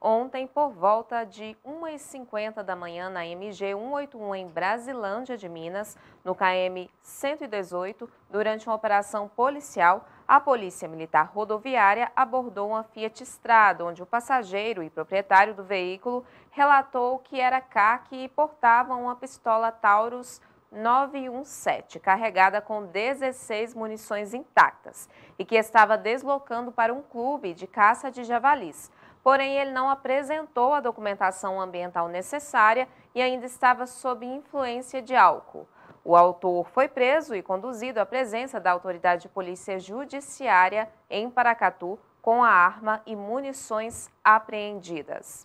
ontem por volta de 1h50 da manhã na MG 181 em Brasilândia de Minas, no KM 118, durante uma operação policial, a Polícia Militar Rodoviária abordou uma Fiat Strada, onde o passageiro e proprietário do veículo relatou que era CAC e portava uma pistola Taurus 917, carregada com 16 munições intactas, e que estava deslocando para um clube de caça de javalis porém ele não apresentou a documentação ambiental necessária e ainda estava sob influência de álcool. O autor foi preso e conduzido à presença da autoridade de polícia judiciária em Paracatu com a arma e munições apreendidas.